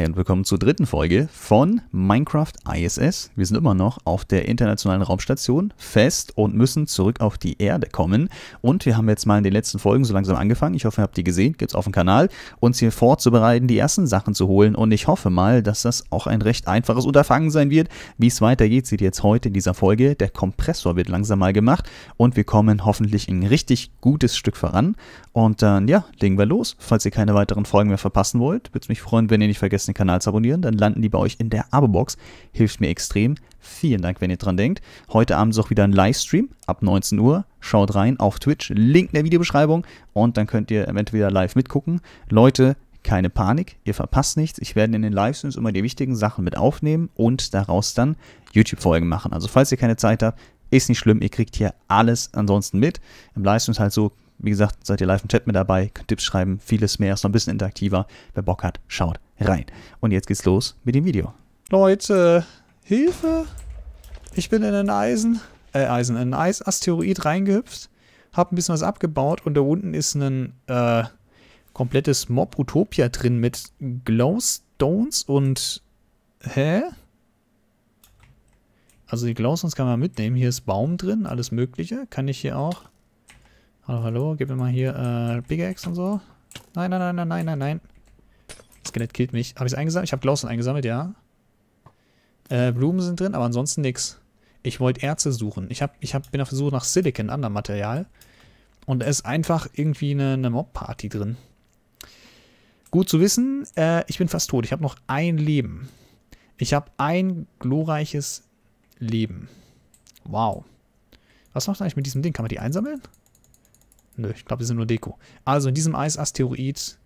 Hey und willkommen zur dritten Folge von Minecraft ISS. Wir sind immer noch auf der internationalen Raumstation fest und müssen zurück auf die Erde kommen. Und wir haben jetzt mal in den letzten Folgen so langsam angefangen, ich hoffe ihr habt die gesehen, gibt es auf dem Kanal, uns hier vorzubereiten, die ersten Sachen zu holen. Und ich hoffe mal, dass das auch ein recht einfaches Unterfangen sein wird. Wie es weitergeht, seht ihr jetzt heute in dieser Folge. Der Kompressor wird langsam mal gemacht und wir kommen hoffentlich ein richtig gutes Stück voran. Und dann, ja, legen wir los. Falls ihr keine weiteren Folgen mehr verpassen wollt, würde es mich freuen, wenn ihr nicht vergesst, den Kanal zu abonnieren, dann landen die bei euch in der Abo-Box. Hilft mir extrem. Vielen Dank, wenn ihr dran denkt. Heute Abend ist auch wieder ein Livestream ab 19 Uhr. Schaut rein auf Twitch, Link in der Videobeschreibung und dann könnt ihr entweder live mitgucken. Leute, keine Panik, ihr verpasst nichts. Ich werde in den Livestreams immer die wichtigen Sachen mit aufnehmen und daraus dann YouTube-Folgen machen. Also falls ihr keine Zeit habt, ist nicht schlimm, ihr kriegt hier alles ansonsten mit. Im Livestream ist halt so, wie gesagt, seid ihr live im Chat mit dabei, könnt Tipps schreiben, vieles mehr, ist noch ein bisschen interaktiver. Wer Bock hat, schaut rein. Und jetzt geht's los mit dem Video. Leute, Hilfe! Ich bin in ein Eisen, äh Eisen, in einen Eisasteroid reingehüpft, hab ein bisschen was abgebaut und da unten ist ein äh, komplettes Mob Utopia drin mit Glowstones und hä? Also die Glowstones kann man mitnehmen. Hier ist Baum drin, alles mögliche. Kann ich hier auch. Hallo, hallo, gib mir mal hier äh, Big Axe und so. Nein, nein, nein, nein, nein, nein, nein. Skelett killt mich. Habe ich es eingesammelt? Ich habe Glausen eingesammelt, ja. Äh, Blumen sind drin, aber ansonsten nichts. Ich wollte Erze suchen. Ich, hab, ich hab, bin auf der Suche nach Silicon, anderem Material. Und da ist einfach irgendwie eine, eine Mob-Party drin. Gut zu wissen, äh, ich bin fast tot. Ich habe noch ein Leben. Ich habe ein glorreiches Leben. Wow. Was macht eigentlich mit diesem Ding? Kann man die einsammeln? Nö, ich glaube, die sind nur Deko. Also in diesem Eisasteroid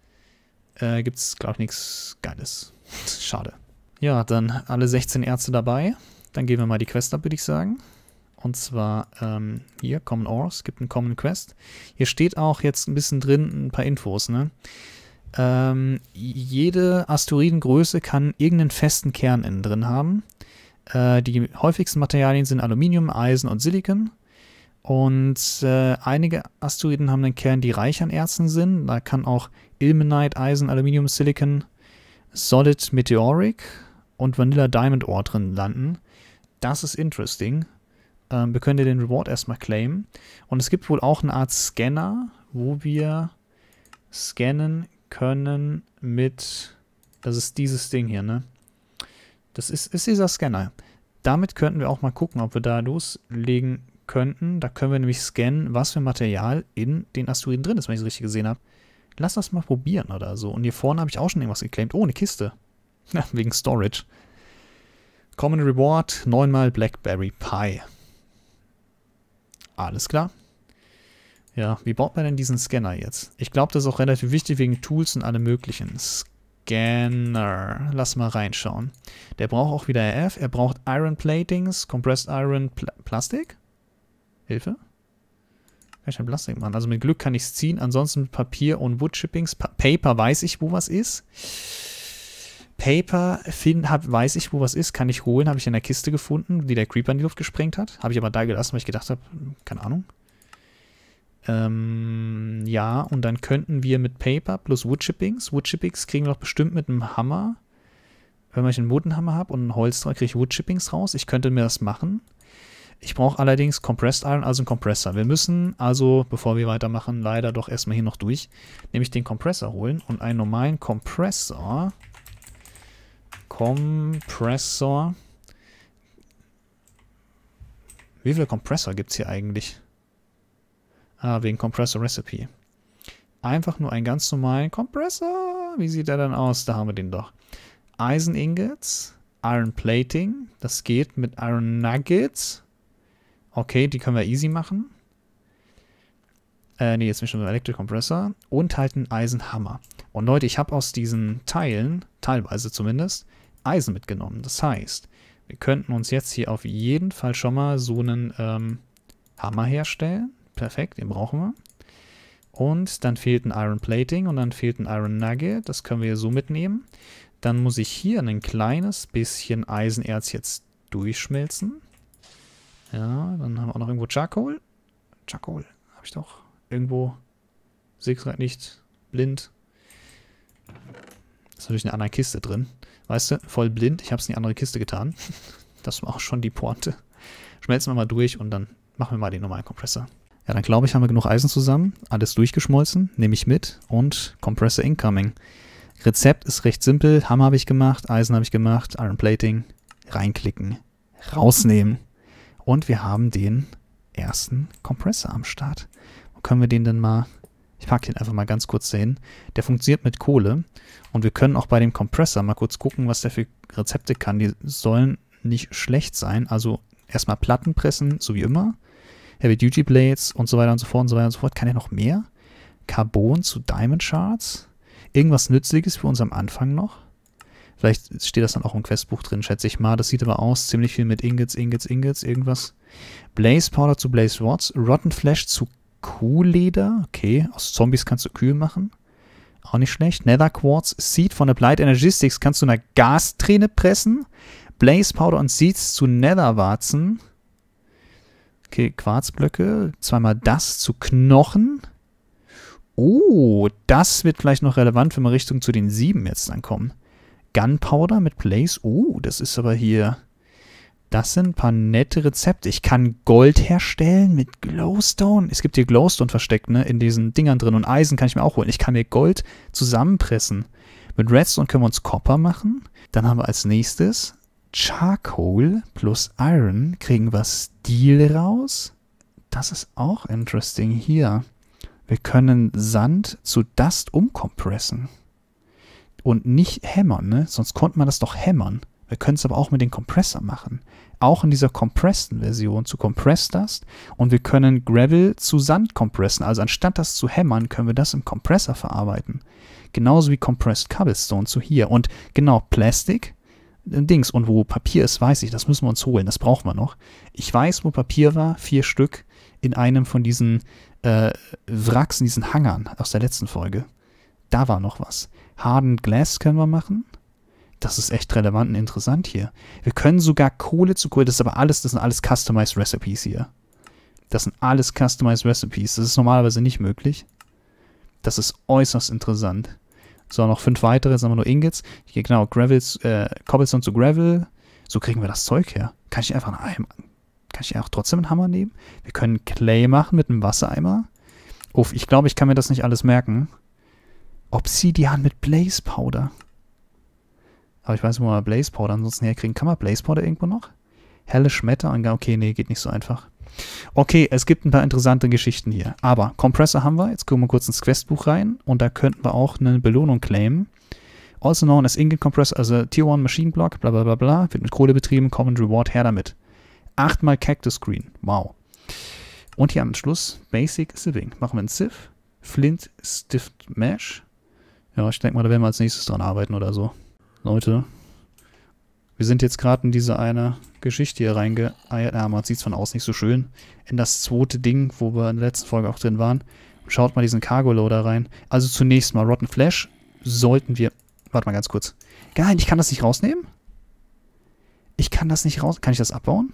äh, gibt es, glaube ich, nichts Geiles. Schade. Ja, dann alle 16 Ärzte dabei. Dann gehen wir mal die Quest ab, würde ich sagen. Und zwar ähm, hier, Common Ores, gibt einen Common Quest. Hier steht auch jetzt ein bisschen drin ein paar Infos, ne? Ähm, jede Asteroidengröße kann irgendeinen festen Kern innen drin haben. Äh, die häufigsten Materialien sind Aluminium, Eisen und Silikon. Und äh, einige Asteroiden haben einen Kern, die reich an Erzen sind. Da kann auch Ilmenite, Eisen, Aluminium, Silicon, Solid Meteoric und Vanilla Diamond Ore drin landen. Das ist interesting. Ähm, wir können dir den Reward erstmal claimen. Und es gibt wohl auch eine Art Scanner, wo wir scannen können mit... Das ist dieses Ding hier, ne? Das ist, ist dieser Scanner. Damit könnten wir auch mal gucken, ob wir da loslegen können könnten. Da können wir nämlich scannen, was für Material in den Asteroiden drin ist, wenn ich es richtig gesehen habe. Lass das mal probieren oder so. Und hier vorne habe ich auch schon irgendwas geclaimed. Oh, eine Kiste. wegen Storage. Common Reward, neunmal Blackberry Pie. Alles klar. Ja, wie baut man denn diesen Scanner jetzt? Ich glaube, das ist auch relativ wichtig wegen Tools und allem möglichen. Scanner. Lass mal reinschauen. Der braucht auch wieder RF. Er braucht Iron Platings, Compressed Iron Pl Plastik. Hilfe? Kann ich ein Plastik machen? Also mit Glück kann ich es ziehen. Ansonsten Papier und Woodchippings. Pa Paper weiß ich, wo was ist. Paper find, hab, weiß ich, wo was ist. Kann ich holen. Habe ich in der Kiste gefunden, die der Creeper in die Luft gesprengt hat. Habe ich aber da gelassen, weil ich gedacht habe, hm, keine Ahnung. Ähm, ja, und dann könnten wir mit Paper plus Woodchippings. Woodchippings kriegen wir doch bestimmt mit einem Hammer. Wenn ich einen Bodenhammer habe und einen Holz kriege ich Woodchippings raus. Ich könnte mir das machen. Ich brauche allerdings Compressed Iron, also einen Kompressor. Wir müssen also, bevor wir weitermachen, leider doch erstmal hier noch durch, nämlich den Kompressor holen und einen normalen Kompressor. Kompressor. Wie viele Kompressor gibt es hier eigentlich? Ah, wegen Compressor Recipe. Einfach nur einen ganz normalen Kompressor. Wie sieht der dann aus? Da haben wir den doch. Eisen Ingots, Iron Plating, das geht mit Iron Nuggets Okay, die können wir easy machen. Äh, nee, jetzt bin ich schon beim Electric Compressor. Und halt einen Eisenhammer. Und Leute, ich habe aus diesen Teilen, teilweise zumindest, Eisen mitgenommen. Das heißt, wir könnten uns jetzt hier auf jeden Fall schon mal so einen ähm, Hammer herstellen. Perfekt, den brauchen wir. Und dann fehlt ein Iron Plating und dann fehlt ein Iron Nugget. Das können wir so mitnehmen. Dann muss ich hier ein kleines bisschen Eisenerz jetzt durchschmelzen. Ja, dann haben wir auch noch irgendwo Charcoal. Charcoal, habe ich doch. Irgendwo. Sehe gerade nicht. Blind. Ist natürlich eine andere Kiste drin. Weißt du, voll blind. Ich habe es in die andere Kiste getan. das war auch schon die Porte. Schmelzen wir mal durch und dann machen wir mal den normalen Kompressor. Ja, dann glaube ich, haben wir genug Eisen zusammen. Alles durchgeschmolzen. Nehme ich mit. Und Kompressor incoming. Rezept ist recht simpel. Hammer habe ich gemacht. Eisen habe ich gemacht. Iron Plating. Reinklicken. Rausnehmen. Und wir haben den ersten Kompressor am Start. Wo können wir den denn mal... Ich packe den einfach mal ganz kurz dahin. Der funktioniert mit Kohle. Und wir können auch bei dem Kompressor mal kurz gucken, was der für Rezepte kann. Die sollen nicht schlecht sein. Also erstmal Platten pressen, so wie immer. Heavy Duty Blades und so weiter und so fort und so weiter und so fort. Kann er noch mehr? Carbon zu Diamond Shards? Irgendwas Nützliches für uns am Anfang noch? Vielleicht steht das dann auch im Questbuch drin, schätze ich mal. Das sieht aber aus, ziemlich viel mit Ingots, Ingots, Ingots, irgendwas. Blaze Powder zu Blaze Rods, Rotten Flesh zu Kuhleder. Okay, aus Zombies kannst du Kühe machen. Auch nicht schlecht. Nether Quartz, Seed von Applied Energistics kannst du eine Gasträne pressen. Blaze Powder und Seeds zu Netherwarzen. Okay, Quarzblöcke. Zweimal das zu Knochen. Oh, das wird vielleicht noch relevant, wenn wir Richtung zu den Sieben jetzt dann kommen. Gunpowder mit Blaze. Oh, das ist aber hier... Das sind ein paar nette Rezepte. Ich kann Gold herstellen mit Glowstone. Es gibt hier Glowstone versteckt, ne? In diesen Dingern drin. Und Eisen kann ich mir auch holen. Ich kann mir Gold zusammenpressen. Mit Redstone können wir uns Copper machen. Dann haben wir als nächstes Charcoal plus Iron. Kriegen wir Steel raus. Das ist auch interesting hier. Wir können Sand zu Dust umkompressen und nicht hämmern, ne? sonst konnte man das doch hämmern. Wir können es aber auch mit dem Kompressor machen. Auch in dieser compressten Version zu compress das und wir können Gravel zu Sand compressen. Also anstatt das zu hämmern, können wir das im Kompressor verarbeiten. Genauso wie compressed Cobblestone zu hier. Und genau, Plastik, Dings. Und wo Papier ist, weiß ich, das müssen wir uns holen, das brauchen wir noch. Ich weiß, wo Papier war, vier Stück, in einem von diesen äh, Wracks, in diesen Hangern aus der letzten Folge. Da war noch was. Hardened Glass können wir machen. Das ist echt relevant und interessant hier. Wir können sogar Kohle zu Kohle, das ist aber alles, das sind alles Customized Recipes hier. Das sind alles Customized Recipes. Das ist normalerweise nicht möglich. Das ist äußerst interessant. So, noch fünf weitere, jetzt haben wir nur Ingots. Hier genau, Gravels, äh, Cobblestone zu Gravel. So kriegen wir das Zeug her. Kann ich einfach einen Kann ich auch trotzdem einen Hammer nehmen? Wir können Clay machen mit einem Wassereimer. Uff, ich glaube, ich kann mir das nicht alles merken. Obsidian mit Blaze Powder. Aber ich weiß nicht, wo wir Blaze Powder ansonsten herkriegen. Kann man Blaze Powder irgendwo noch? Helle Schmetter. Okay, nee, geht nicht so einfach. Okay, es gibt ein paar interessante Geschichten hier. Aber Kompressor haben wir. Jetzt gucken wir kurz ins Questbuch rein. Und da könnten wir auch eine Belohnung claimen. Also known as Ingot Compressor, also Tier 1 Machine Block, bla bla bla bla. Wird mit Kohle betrieben. Common Reward, her damit. Achtmal Cactus Green. Wow. Und hier am Schluss Basic Sieving. Machen wir ein Sieve. Flint Stift Mesh. Ja, ich denke mal, da werden wir als nächstes dran arbeiten oder so. Leute, wir sind jetzt gerade in diese eine Geschichte hier reingeeiert. Ah ja, man sieht es von außen nicht so schön. In das zweite Ding, wo wir in der letzten Folge auch drin waren. schaut mal diesen Cargo-Loader rein. Also zunächst mal Rotten Flash sollten wir... Warte mal ganz kurz. Nein, ich kann das nicht rausnehmen? Ich kann das nicht raus... Kann ich das abbauen?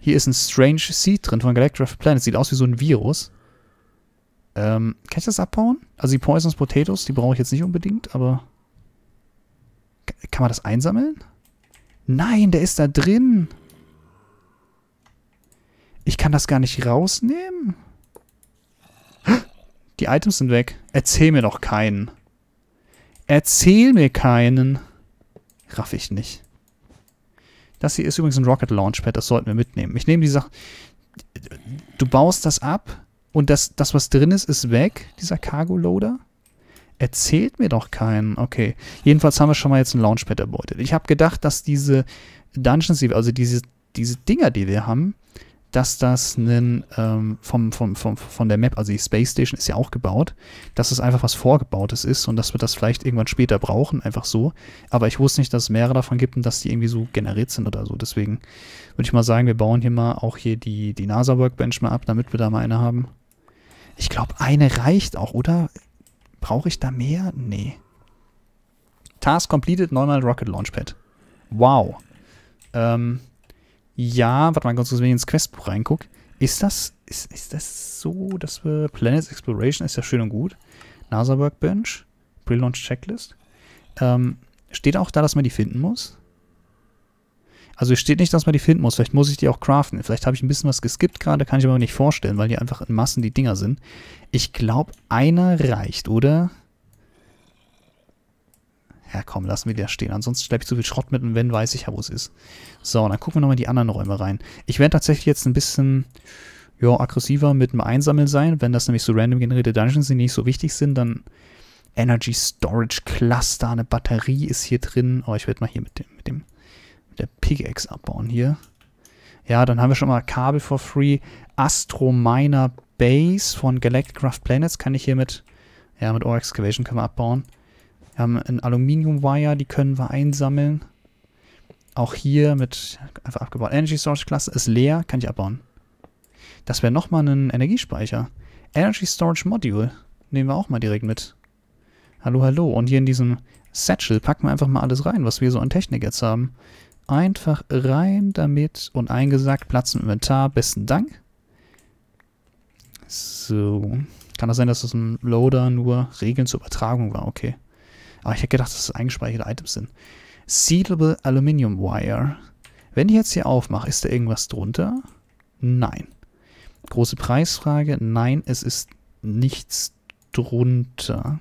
Hier ist ein Strange Seed drin von Galactic Planet. Sieht aus wie so ein Virus. Ähm, kann ich das abbauen? Also die Poisonous Potatoes, die brauche ich jetzt nicht unbedingt, aber... Kann man das einsammeln? Nein, der ist da drin. Ich kann das gar nicht rausnehmen. Die Items sind weg. Erzähl mir doch keinen. Erzähl mir keinen. Raff ich nicht. Das hier ist übrigens ein Rocket Launchpad, das sollten wir mitnehmen. Ich nehme die Sache... Du baust das ab, und das, das, was drin ist, ist weg, dieser Cargo-Loader? Erzählt mir doch keinen. Okay. Jedenfalls haben wir schon mal jetzt ein Launchpad erbeutet. Ich habe gedacht, dass diese Dungeons, also diese, diese Dinger, die wir haben, dass das einen, ähm, vom, vom, vom, von der Map, also die Space Station ist ja auch gebaut, dass es einfach was Vorgebautes ist und dass wir das vielleicht irgendwann später brauchen, einfach so. Aber ich wusste nicht, dass es mehrere davon gibt und dass die irgendwie so generiert sind oder so. Deswegen würde ich mal sagen, wir bauen hier mal auch hier die, die NASA Workbench mal ab, damit wir da mal eine haben. Ich glaube, eine reicht auch, oder? Brauche ich da mehr? Nee. Task completed, neunmal Rocket Launchpad. Wow. Ähm, ja, warte mal ganz kurz, wenn ich ins Questbuch reingucke. Ist das, ist, ist das so, dass wir Planets Exploration ist ja schön und gut. NASA Workbench, Pre-Launch Checklist. Ähm, steht auch da, dass man die finden muss? Also hier steht nicht, dass man die finden muss. Vielleicht muss ich die auch craften. Vielleicht habe ich ein bisschen was geskippt gerade, kann ich mir aber nicht vorstellen, weil die einfach in Massen die Dinger sind. Ich glaube, einer reicht, oder? Ja, komm, lassen wir die da stehen. Ansonsten schleppe ich zu viel Schrott mit und wenn, weiß ich ja, wo es ist. So, dann gucken wir nochmal in die anderen Räume rein. Ich werde tatsächlich jetzt ein bisschen ja, aggressiver mit dem Einsammeln sein. Wenn das nämlich so random generierte Dungeons sind, die nicht so wichtig sind, dann Energy Storage Cluster, eine Batterie ist hier drin. Oh, ich werde mal hier mit dem, mit dem der Pickaxe abbauen hier. Ja, dann haben wir schon mal Kabel for free. Astro Miner Base von Galacticraft Planets kann ich hier mit, ja, mit Ore Excavation können wir abbauen. Wir haben einen Aluminium-Wire, die können wir einsammeln. Auch hier mit einfach abgebaut. Energy Storage Klasse ist leer, kann ich abbauen. Das wäre nochmal ein Energiespeicher. Energy Storage Module nehmen wir auch mal direkt mit. Hallo, hallo. Und hier in diesem Satchel packen wir einfach mal alles rein, was wir so an Technik jetzt haben. Einfach rein damit und eingesagt, Platz im Inventar, besten Dank. So. Kann das sein, dass das ein Loader nur Regeln zur Übertragung war? Okay. Aber ah, ich hätte gedacht, dass das eingespeicherte Items sind. Sealable Aluminium Wire. Wenn ich jetzt hier aufmache, ist da irgendwas drunter? Nein. Große Preisfrage. Nein, es ist nichts drunter.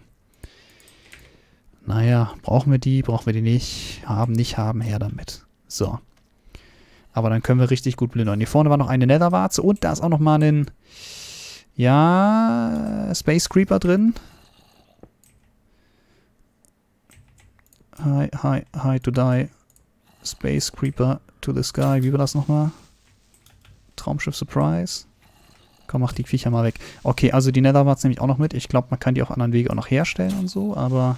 Naja, brauchen wir die, brauchen wir die nicht, haben, nicht haben, her damit. So. Aber dann können wir richtig gut blindern. Hier vorne war noch eine Netherwarze und da ist auch nochmal ein, ja, Space Creeper drin. Hi, hi, hi to die. Space Creeper to the sky. Wie war das nochmal? Traumschiff Surprise. Komm, mach die Viecher mal weg. Okay, also die Netherwarts nehme ich auch noch mit. Ich glaube, man kann die auch anderen Wege auch noch herstellen und so, aber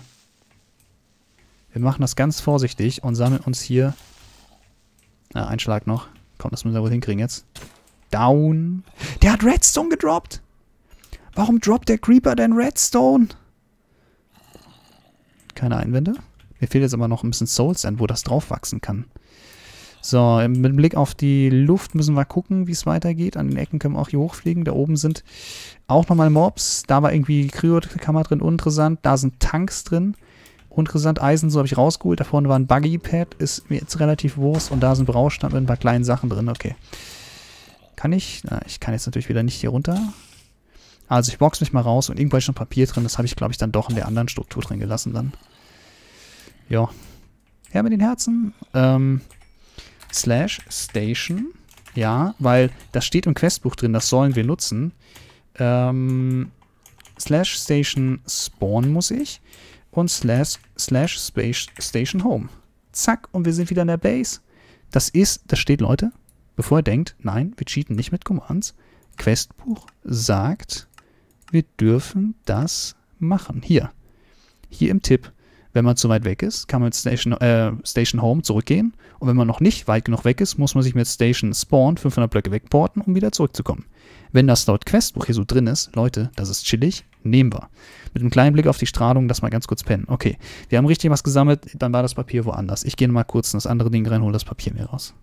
wir machen das ganz vorsichtig und sammeln uns hier ja, äh, ein Schlag noch. Komm, das müssen wir wohl hinkriegen jetzt. Down. Der hat Redstone gedroppt. Warum droppt der Creeper denn Redstone? Keine Einwände. Mir fehlt jetzt aber noch ein bisschen Souls Sand, wo das drauf wachsen kann. So, ähm, mit Blick auf die Luft müssen wir gucken, wie es weitergeht. An den Ecken können wir auch hier hochfliegen. Da oben sind auch nochmal Mobs. Da war irgendwie Kryokammer drin, interessant. Da sind Tanks drin und Eisen, so habe ich rausgeholt. Da vorne war ein Buggy-Pad, ist mir jetzt relativ Wurst. Und da sind Braustand mit ein paar kleinen Sachen drin, okay. Kann ich? Na, ich kann jetzt natürlich wieder nicht hier runter. Also ich box mich mal raus und irgendwo ist schon Papier drin. Das habe ich, glaube ich, dann doch in der anderen Struktur drin gelassen dann. Ja. Her mit den Herzen. Ähm, slash Station. Ja, weil das steht im Questbuch drin, das sollen wir nutzen. Ähm, slash Station Spawn muss ich und slash, slash space station home. Zack, und wir sind wieder in der Base. Das ist, das steht, Leute, bevor ihr denkt, nein, wir cheaten nicht mit Commands. Questbuch sagt, wir dürfen das machen. Hier, hier im Tipp. Wenn man zu weit weg ist, kann man mit Station, äh, Station Home zurückgehen. Und wenn man noch nicht weit genug weg ist, muss man sich mit Station Spawn 500 Blöcke wegporten, um wieder zurückzukommen. Wenn das laut Questbuch hier so drin ist, Leute, das ist chillig, nehmen wir. Mit einem kleinen Blick auf die Strahlung, das mal ganz kurz pennen. Okay, wir haben richtig was gesammelt, dann war das Papier woanders. Ich gehe mal kurz in das andere Ding rein, hole das Papier mir raus.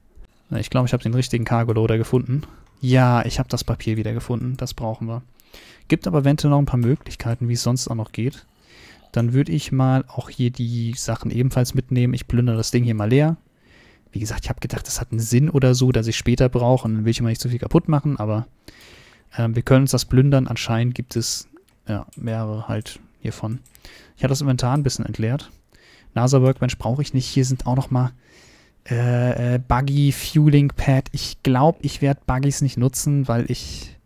Ich glaube, ich habe den richtigen Cargo-Loader gefunden. Ja, ich habe das Papier wieder gefunden, das brauchen wir. Gibt aber eventuell noch ein paar Möglichkeiten, wie es sonst auch noch geht. Dann würde ich mal auch hier die Sachen ebenfalls mitnehmen. Ich plündere das Ding hier mal leer. Wie gesagt, ich habe gedacht, das hat einen Sinn oder so, dass ich später brauche. Und dann will ich immer nicht so viel kaputt machen, aber äh, wir können uns das plündern. Anscheinend gibt es ja, mehrere halt hiervon. Ich habe das Inventar ein bisschen entleert. NASA Workbench brauche ich nicht. Hier sind auch noch mal äh, äh Buggy Fueling Pad. Ich glaube, ich werde Buggies nicht nutzen, weil ich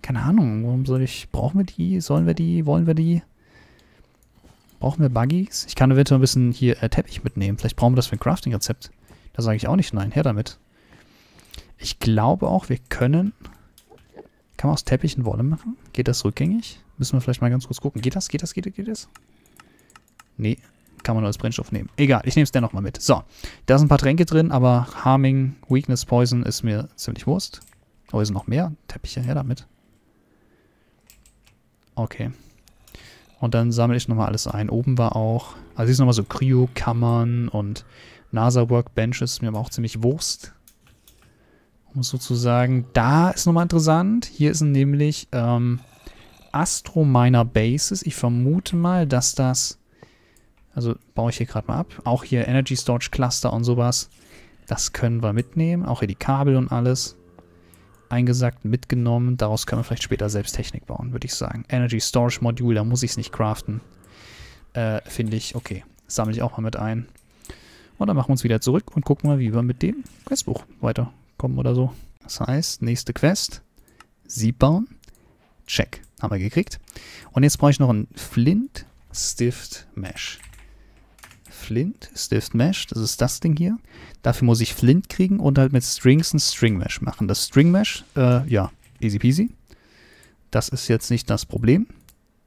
keine Ahnung, warum soll ich brauchen wir die? Sollen wir die? Wollen wir die? Brauchen wir Buggies? Ich kann eventuell ein bisschen hier äh, Teppich mitnehmen. Vielleicht brauchen wir das für ein Crafting-Rezept. Da sage ich auch nicht nein. Her damit. Ich glaube auch, wir können... Kann man aus Teppichen Wolle machen? Geht das rückgängig? Müssen wir vielleicht mal ganz kurz gucken. Geht das? Geht das? Geht das? Geht das? Nee, kann man nur als Brennstoff nehmen. Egal, ich nehme es dennoch mal mit. So, da sind ein paar Tränke drin, aber Harming, Weakness, Poison ist mir ziemlich Wurst. Oh, hier sind noch mehr Teppiche, her damit. Okay. Und dann sammle ich nochmal alles ein. Oben war auch, also hier ist nochmal so Kryokammern und NASA-Workbenches, mir aber auch ziemlich Wurst. Um sozusagen, da ist nochmal interessant. Hier sind nämlich ähm, miner Bases. Ich vermute mal, dass das, also baue ich hier gerade mal ab. Auch hier Energy Storage Cluster und sowas. Das können wir mitnehmen. Auch hier die Kabel und alles eingesackt, mitgenommen. Daraus können wir vielleicht später selbst Technik bauen, würde ich sagen. Energy Storage Module, da muss ich es nicht craften. Äh, Finde ich, okay. Sammle ich auch mal mit ein. Und dann machen wir uns wieder zurück und gucken mal, wie wir mit dem Questbuch weiterkommen oder so. Das heißt, nächste Quest. Sieb bauen. Check. Haben wir gekriegt. Und jetzt brauche ich noch einen Flint Stift Mesh. Flint, Stift Mesh, das ist das Ding hier. Dafür muss ich Flint kriegen und halt mit Strings ein String Mesh machen. Das String Mesh, äh, ja, easy peasy. Das ist jetzt nicht das Problem.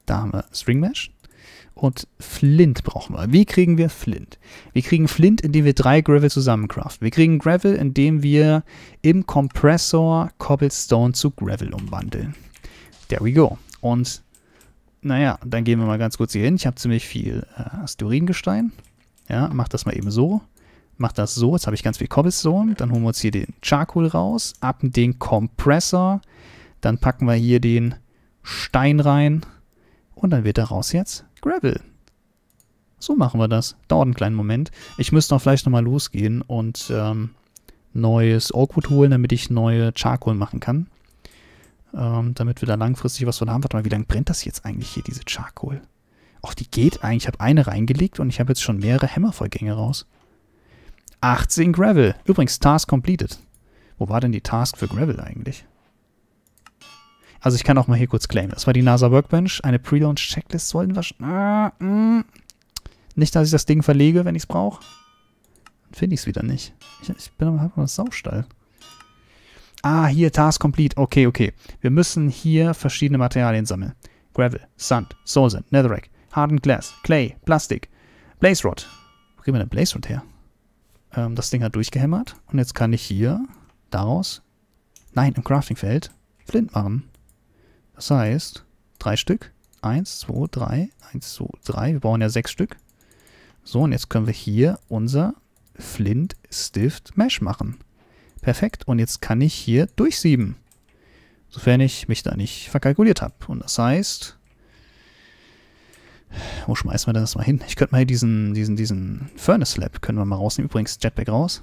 Da haben wir String Mesh. Und Flint brauchen wir. Wie kriegen wir Flint? Wir kriegen Flint, indem wir drei Gravel zusammencraften. Wir kriegen Gravel, indem wir im Kompressor Cobblestone zu Gravel umwandeln. There we go. Und naja, dann gehen wir mal ganz kurz hier hin. Ich habe ziemlich viel äh, Asturingestein. Ja, mach das mal eben so. Mach das so. Jetzt habe ich ganz viel Cobblestone. Dann holen wir uns hier den Charcoal raus. Ab den Kompressor. Dann packen wir hier den Stein rein. Und dann wird daraus jetzt Gravel. So machen wir das. Dauert einen kleinen Moment. Ich müsste auch vielleicht nochmal losgehen und ähm, neues Oakwood holen, damit ich neue Charcoal machen kann. Ähm, damit wir da langfristig was von haben. Warte mal, wie lange brennt das jetzt eigentlich hier, diese Charcoal? Auch die geht eigentlich. Ich habe eine reingelegt und ich habe jetzt schon mehrere Hammervorgänge raus. 18 Gravel. Übrigens, Task completed. Wo war denn die Task für Gravel eigentlich? Also ich kann auch mal hier kurz claimen. Das war die NASA Workbench. Eine Pre-Launch-Checklist sollten wir... Ah, Nicht, dass ich das Ding verlege, wenn ich es brauche. Dann finde ich es wieder nicht. Ich, ich bin am halben Saustall. Ah, hier, Task Complete. Okay, okay. Wir müssen hier verschiedene Materialien sammeln. Gravel, Sand, Soulsand, Netherrack, Hardened Glass, Clay, Plastik, Blaze Rod. Wo kriegen wir denn Blaze Rod her? Ähm, das Ding hat durchgehämmert. Und jetzt kann ich hier daraus, nein, im Craftingfeld, Flint machen. Das heißt, drei Stück. Eins, zwei, drei. Eins, zwei, drei. Wir brauchen ja sechs Stück. So, und jetzt können wir hier unser Flint Stift Mesh machen. Perfekt. Und jetzt kann ich hier durchsieben. Sofern ich mich da nicht verkalkuliert habe. Und das heißt, wo schmeißen wir denn das mal hin? Ich könnte mal hier diesen, diesen, diesen Furnace Lab können wir mal rausnehmen. Übrigens, Jetpack raus,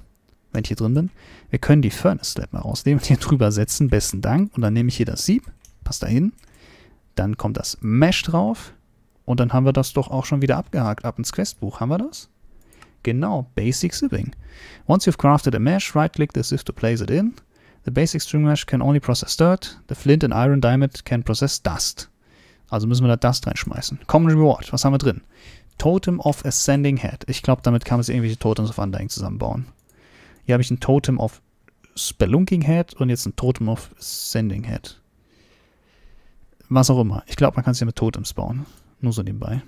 wenn ich hier drin bin. Wir können die Furnace Lab mal rausnehmen und hier drüber setzen. Besten Dank. Und dann nehme ich hier das Sieb. Passt da hin. Dann kommt das Mesh drauf. Und dann haben wir das doch auch schon wieder abgehakt. Ab ins Questbuch. Haben wir das? Genau, Basic Sibbing. Once you've crafted a mesh, right-click the sieve to place it in. The basic string mesh can only process dirt. The flint and iron diamond can process dust. Also müssen wir da das reinschmeißen. Common Reward, was haben wir drin? Totem of Ascending Head. Ich glaube, damit kann man sich irgendwelche Totems of Undying zusammenbauen. Hier habe ich ein Totem of Spelunking Head und jetzt ein Totem of Ascending Head. Was auch immer. Ich glaube, man kann es hier mit Totems bauen. Nur so nebenbei.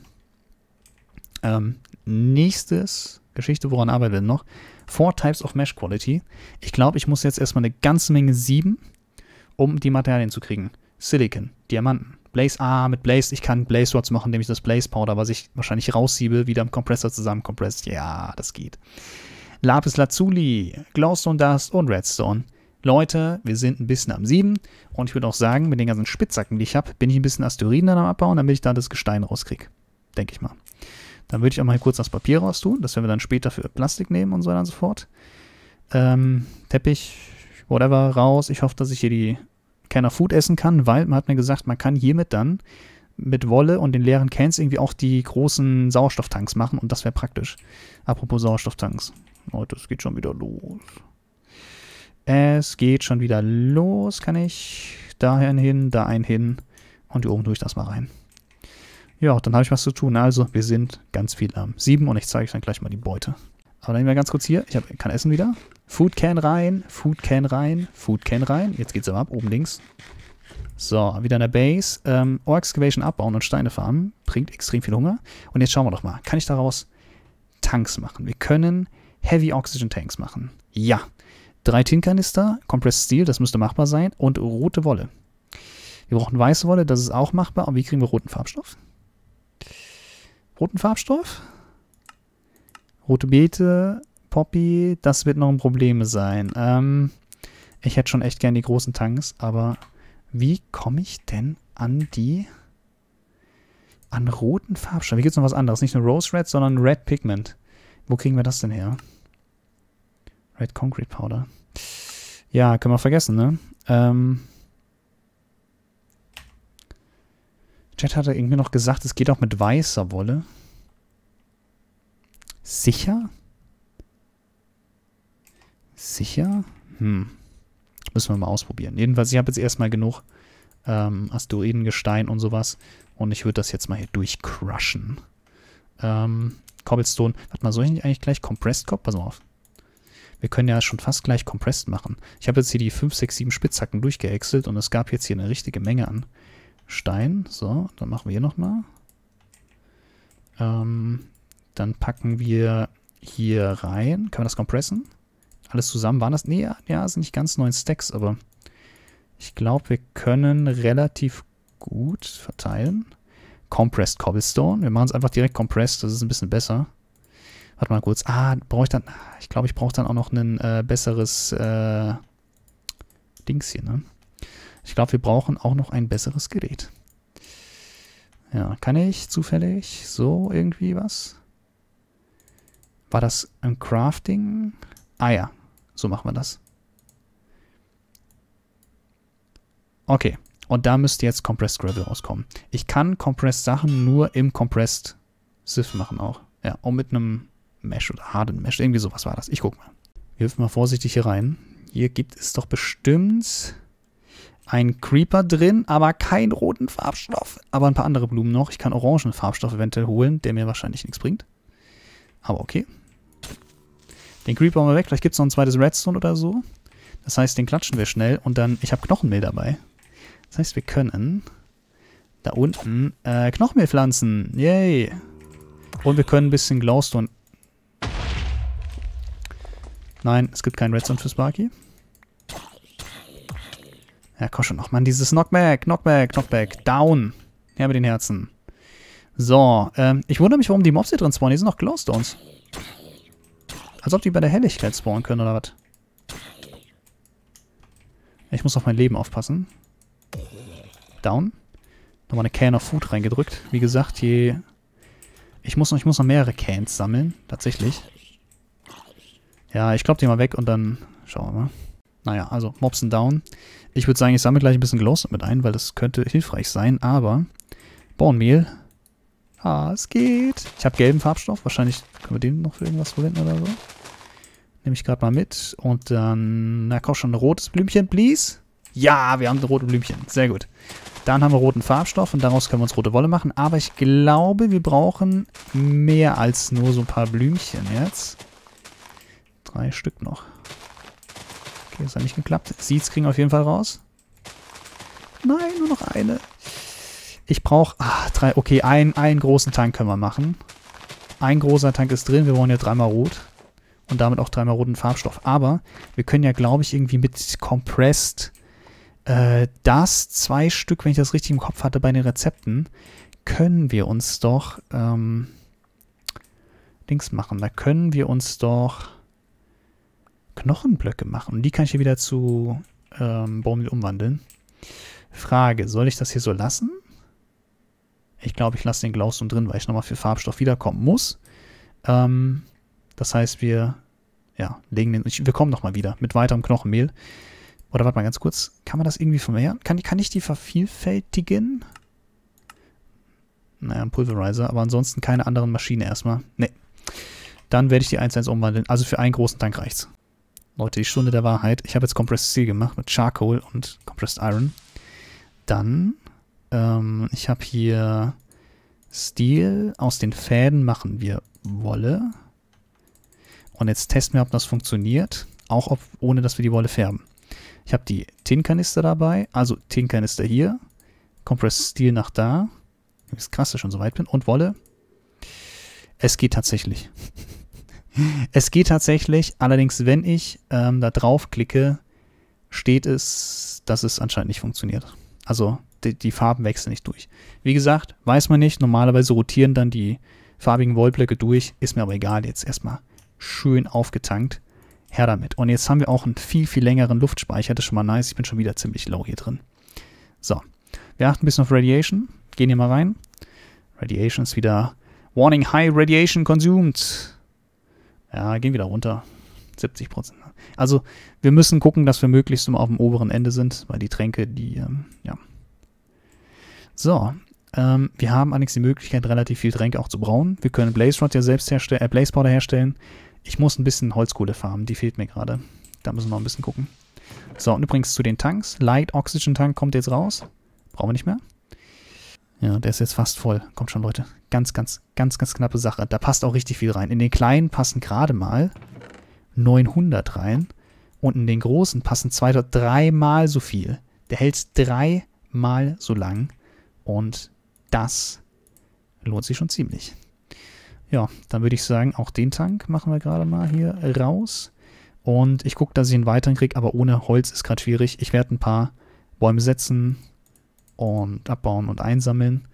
Ähm, nächstes Geschichte, woran arbeiten wir denn noch? Four Types of Mesh Quality. Ich glaube, ich muss jetzt erstmal eine ganze Menge sieben, um die Materialien zu kriegen. Silicon, Diamanten, Blaze, ah, mit Blaze, ich kann Blaze Rods machen, indem ich das Blaze Powder, was ich wahrscheinlich raussiebe, wieder im Kompressor zusammenkompresse. Ja, das geht. Lapis Lazuli, Glowstone Dust und Redstone. Leute, wir sind ein bisschen am Sieben und ich würde auch sagen, mit den ganzen Spitzsacken, die ich habe, bin ich ein bisschen Asteroiden dann am Abbauen, damit ich da das Gestein rauskriege. Denke ich mal. Dann würde ich auch mal kurz das Papier raus tun, das werden wir dann später für Plastik nehmen und so weiter und so fort. Ähm, Teppich, whatever, raus. Ich hoffe, dass ich hier die keiner Food essen kann, weil man hat mir gesagt, man kann hiermit dann mit Wolle und den leeren Cans irgendwie auch die großen Sauerstofftanks machen und das wäre praktisch. Apropos Sauerstofftanks. Leute, oh, es geht schon wieder los. Es geht schon wieder los, kann ich dahin hin, da ein hin und hier oben durch das mal rein. Ja, dann habe ich was zu tun. Also, wir sind ganz viel am 7 und ich zeige euch dann gleich mal die Beute. Aber dann gehen wir ganz kurz hier. Ich hab, kann essen wieder. Foodcan rein, Foodcan rein, Foodcan rein. Jetzt geht's aber ab, oben links. So, wieder in der Base. Ähm, Ore Excavation abbauen und Steine farmen. Bringt extrem viel Hunger. Und jetzt schauen wir doch mal. Kann ich daraus Tanks machen? Wir können Heavy Oxygen Tanks machen. Ja. Drei Tinkanister, Compressed Steel, das müsste machbar sein. Und rote Wolle. Wir brauchen weiße Wolle, das ist auch machbar. Aber wie kriegen wir roten Farbstoff? Roten Farbstoff? Rote Beete, Poppy, das wird noch ein Problem sein. Ähm, ich hätte schon echt gern die großen Tanks, aber wie komme ich denn an die... an roten Farbstoff? Wie gibt es noch was anderes? Nicht nur Rose Red, sondern Red Pigment. Wo kriegen wir das denn her? Red Concrete Powder. Ja, können wir vergessen, ne? Ähm... Chat hatte irgendwie noch gesagt, es geht auch mit weißer Wolle. Sicher? Sicher? Hm. Müssen wir mal ausprobieren. Jedenfalls, ich habe jetzt erstmal genug ähm, Asteroidengestein und sowas. Und ich würde das jetzt mal hier durchcrushen. Ähm, Cobblestone. Warte mal, soll ich nicht eigentlich gleich Compressed Cob? Pass mal auf. Wir können ja schon fast gleich Compressed machen. Ich habe jetzt hier die 5, 6, 7 Spitzhacken durchgehäckselt und es gab jetzt hier eine richtige Menge an Stein. So, dann machen wir hier nochmal. Ähm, dann packen wir hier rein. Können wir das compressen? alles zusammen waren das? Nee, ja, sind nicht ganz neun Stacks, aber ich glaube, wir können relativ gut verteilen. Compressed Cobblestone. Wir machen es einfach direkt compressed, das ist ein bisschen besser. Warte mal kurz. Ah, brauche ich dann... Ich glaube, ich brauche dann auch noch ein äh, besseres äh, Dings hier, ne? Ich glaube, wir brauchen auch noch ein besseres Gerät. Ja, kann ich zufällig so irgendwie was? War das ein Crafting? Ah ja, so machen wir das. Okay, und da müsste jetzt Compressed Gravel rauskommen. Ich kann Compressed Sachen nur im Compressed Sif machen auch. Ja, und mit einem Mesh oder Harden Mesh. Irgendwie sowas war das. Ich guck mal. Wir hüpfen mal vorsichtig hier rein. Hier gibt es doch bestimmt einen Creeper drin, aber keinen roten Farbstoff. Aber ein paar andere Blumen noch. Ich kann orangen Farbstoff eventuell holen, der mir wahrscheinlich nichts bringt. Aber okay. Den Creeper bauen wir weg. Vielleicht gibt es noch ein zweites Redstone oder so. Das heißt, den klatschen wir schnell. Und dann, ich habe Knochenmehl dabei. Das heißt, wir können da unten äh, Knochenmehl pflanzen. Yay. Und wir können ein bisschen Glowstone... Nein, es gibt keinen Redstone für Sparky. Ja, komm schon noch, Mann. Dieses Knockback, Knockback, Knockback. Down. Her mit den Herzen. So, ähm, ich wundere mich, warum die Mobs hier drin spawnen. Hier sind noch Glowstones. Als ob die bei der Helligkeit spawnen können, oder was? Ich muss auf mein Leben aufpassen. Down. Nochmal eine Can of Food reingedrückt. Wie gesagt, je... Ich muss noch, ich muss noch mehrere Cans sammeln. Tatsächlich. Ja, ich klopp die mal weg und dann schauen wir mal. Naja, also Mobsen down. Ich würde sagen, ich sammle gleich ein bisschen Glowstone mit ein, weil das könnte hilfreich sein, aber Bornmehl Ah, es geht. Ich habe gelben Farbstoff. Wahrscheinlich können wir den noch für irgendwas verwenden oder so. Nehme ich gerade mal mit. Und dann, na komm schon, ein rotes Blümchen, please. Ja, wir haben ein rotes Blümchen. Sehr gut. Dann haben wir roten Farbstoff und daraus können wir uns rote Wolle machen. Aber ich glaube, wir brauchen mehr als nur so ein paar Blümchen jetzt. Drei Stück noch. Okay, das hat nicht geklappt. Seeds kriegen wir auf jeden Fall raus. Nein, nur noch eine. Ich brauche... Ah, drei... Okay, ein, einen großen Tank können wir machen. Ein großer Tank ist drin. Wir wollen ja dreimal rot. Und damit auch dreimal roten Farbstoff. Aber wir können ja, glaube ich, irgendwie mit Compressed... Äh, das zwei Stück, wenn ich das richtig im Kopf hatte, bei den Rezepten, können wir uns doch... Ähm, Dings machen. Da können wir uns doch... Knochenblöcke machen. Und die kann ich hier wieder zu ähm, Baumil umwandeln. Frage, soll ich das hier so lassen? Ich glaube, ich lasse den Glaustum drin, weil ich nochmal für Farbstoff wiederkommen muss. Ähm, das heißt, wir ja, legen den, ich, wir kommen nochmal wieder mit weiterem Knochenmehl. Oder warte mal ganz kurz, kann man das irgendwie vermehren? Kann, kann ich die vervielfältigen? Naja, ein Pulverizer, aber ansonsten keine anderen Maschinen erstmal. Nee. Dann werde ich die 1-1 umwandeln. Also für einen großen Tank reicht's. Leute, die Stunde der Wahrheit. Ich habe jetzt Compressed Steel gemacht mit Charcoal und Compressed Iron. Dann ähm, ich habe hier Stil. Aus den Fäden machen wir Wolle. Und jetzt testen wir, ob das funktioniert. Auch ob, ohne, dass wir die Wolle färben. Ich habe die Tinkanister dabei. Also Tinkanister hier. Compress Steel nach da. Ist krass, dass ich schon so weit bin. Und Wolle. Es geht tatsächlich. es geht tatsächlich. Allerdings, wenn ich ähm, da drauf klicke, steht es, dass es anscheinend nicht funktioniert. Also die, die Farben wechseln nicht durch. Wie gesagt, weiß man nicht. Normalerweise rotieren dann die farbigen Wollblöcke durch. Ist mir aber egal. Jetzt erstmal schön aufgetankt. Her damit. Und jetzt haben wir auch einen viel, viel längeren Luftspeicher. Das ist schon mal nice. Ich bin schon wieder ziemlich low hier drin. So. Wir achten ein bisschen auf Radiation. Gehen hier mal rein. Radiation ist wieder... Warning, high radiation consumed. Ja, gehen wieder runter. 70 Also wir müssen gucken, dass wir möglichst immer auf dem oberen Ende sind, weil die Tränke, die, ähm, ja, so, ähm, wir haben allerdings die Möglichkeit, relativ viel Tränke auch zu brauen. Wir können Blaze Rod ja selbst herstellen, äh, Blaze Powder herstellen. Ich muss ein bisschen Holzkohle farmen, die fehlt mir gerade. Da müssen wir noch ein bisschen gucken. So, und übrigens zu den Tanks. Light Oxygen Tank kommt jetzt raus. Brauchen wir nicht mehr. Ja, der ist jetzt fast voll. Kommt schon, Leute. Ganz, ganz, ganz, ganz knappe Sache. Da passt auch richtig viel rein. In den kleinen passen gerade mal 900 rein. Und in den großen passen zwei, dreimal so viel. Der hält dreimal so lang. Und das lohnt sich schon ziemlich. Ja, dann würde ich sagen, auch den Tank machen wir gerade mal hier raus. Und ich gucke, dass ich einen weiteren kriege, aber ohne Holz ist gerade schwierig. Ich werde ein paar Bäume setzen und abbauen und einsammeln.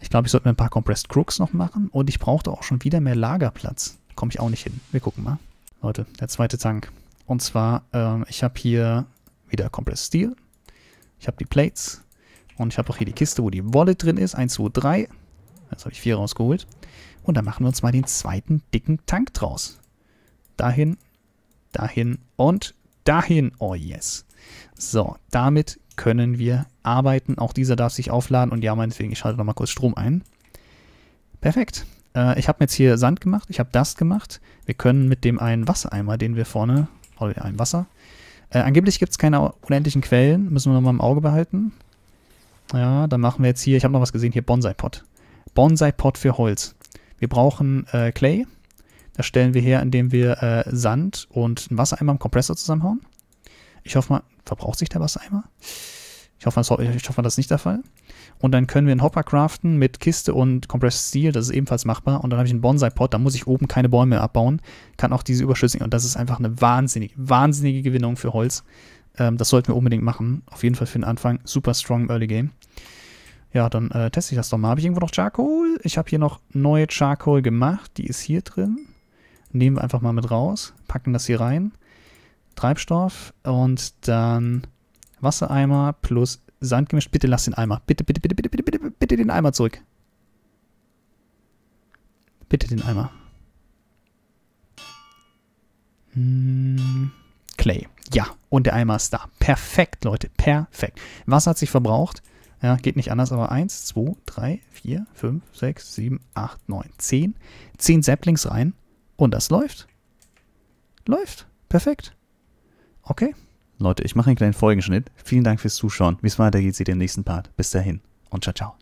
Ich glaube, ich sollte mir ein paar Compressed Crooks noch machen. Und ich brauchte auch schon wieder mehr Lagerplatz. Komme ich auch nicht hin. Wir gucken mal. Leute, der zweite Tank. Und zwar, ähm, ich habe hier wieder Compressed Steel. Ich habe die Plates. Und ich habe auch hier die Kiste, wo die Wallet drin ist. 1, 2, 3. Jetzt habe ich 4 rausgeholt. Und dann machen wir uns mal den zweiten dicken Tank draus. Dahin, dahin und dahin. Oh yes. So, damit können wir arbeiten. Auch dieser darf sich aufladen. Und ja, meinetwegen, ich schalte nochmal kurz Strom ein. Perfekt. Äh, ich habe jetzt hier Sand gemacht. Ich habe das gemacht. Wir können mit dem einen Wassereimer, den wir vorne... Oder einem Wasser. Äh, angeblich gibt es keine unendlichen Quellen. Müssen wir nochmal im Auge behalten. Ja, dann machen wir jetzt hier, ich habe noch was gesehen, hier Bonsai-Pot. Bonsai-Pot für Holz. Wir brauchen äh, Clay. Das stellen wir her, indem wir äh, Sand und einen Wassereimer im Kompressor zusammenhauen. Ich hoffe mal, verbraucht sich der Wassereimer? Ich hoffe, das, ich hoffe, das ist nicht der Fall. Und dann können wir einen Hopper craften mit Kiste und Compressed Steel. Das ist ebenfalls machbar. Und dann habe ich einen Bonsai-Pot. Da muss ich oben keine Bäume abbauen. Kann auch diese überschüssigen. Und das ist einfach eine wahnsinnige, wahnsinnige Gewinnung für Holz. Ähm, das sollten wir unbedingt machen. Auf jeden Fall für den Anfang. Super strong im Early Game. Ja, dann äh, teste ich das doch mal. Habe ich irgendwo noch Charcoal? Ich habe hier noch neue Charcoal gemacht. Die ist hier drin. Nehmen wir einfach mal mit raus. Packen das hier rein. Treibstoff und dann Wassereimer plus Sandgemisch. Bitte lass den Eimer. Bitte, bitte, bitte, bitte, bitte, bitte, bitte den Eimer zurück. Bitte den Eimer. Hm, Clay. Ja, und der Eimer ist da. Perfekt, Leute, perfekt. Wasser hat sich verbraucht. Ja, geht nicht anders, aber 1, 2, 3, 4, 5, 6, 7, 8, 9, 10. 10 Saplings rein und das läuft. Läuft. Perfekt. Okay. Leute, ich mache einen kleinen Folgenschnitt. Vielen Dank fürs Zuschauen. Wie es weitergeht, seht ihr im nächsten Part. Bis dahin und ciao, ciao.